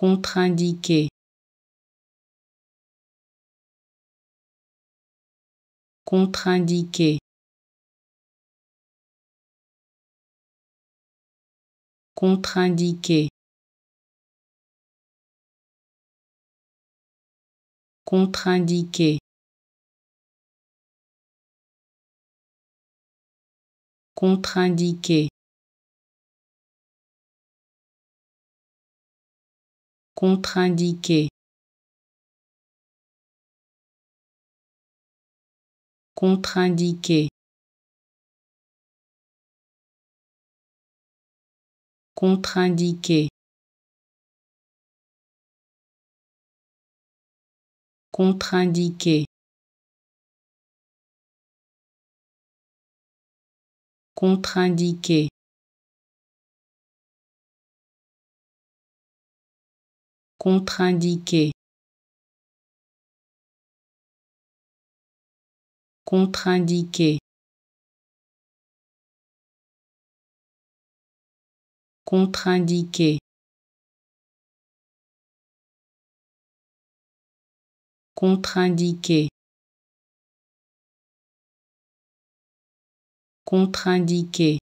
contre-indiqué contre-indiqué contre-indiqué contre-indiqué contre-indiqué Contre-indiqué. Contre-indiqué. Contre-indiqué. Contre-indiqué. Contre-indiqué. Contre-indiqué. Contre-indiqué. Contre-indiqué.